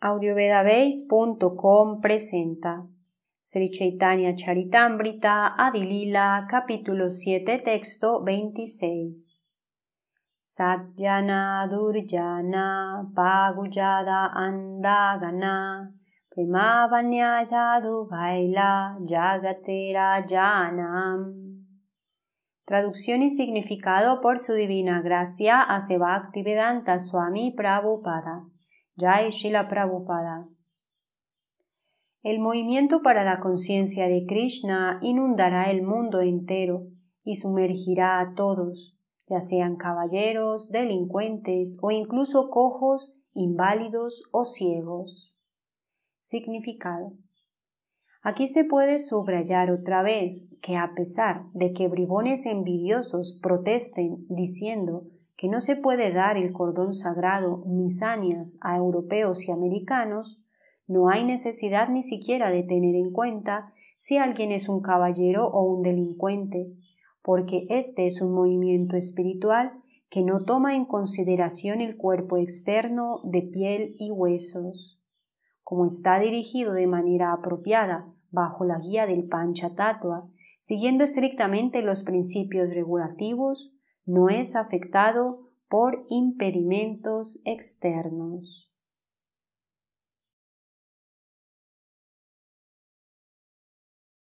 audiovedabase.com presenta Sri Chaitanya Charitamrita Adilila capítulo 7 texto 26 Satyana Duryana Pagullada Andagana Primavanyayadu Baila Jagatera Janam Traducción y significado por su divina gracia a Swami Prabhupada Jai Shila Prabhupada. El movimiento para la conciencia de Krishna inundará el mundo entero y sumergirá a todos, ya sean caballeros, delincuentes o incluso cojos, inválidos o ciegos. Significado. Aquí se puede subrayar otra vez que a pesar de que bribones envidiosos protesten diciendo que no se puede dar el cordón sagrado misanias a europeos y americanos, no hay necesidad ni siquiera de tener en cuenta si alguien es un caballero o un delincuente, porque este es un movimiento espiritual que no toma en consideración el cuerpo externo de piel y huesos. Como está dirigido de manera apropiada bajo la guía del Pancha Tatua, siguiendo estrictamente los principios regulativos, no es afectado por impedimentos externos.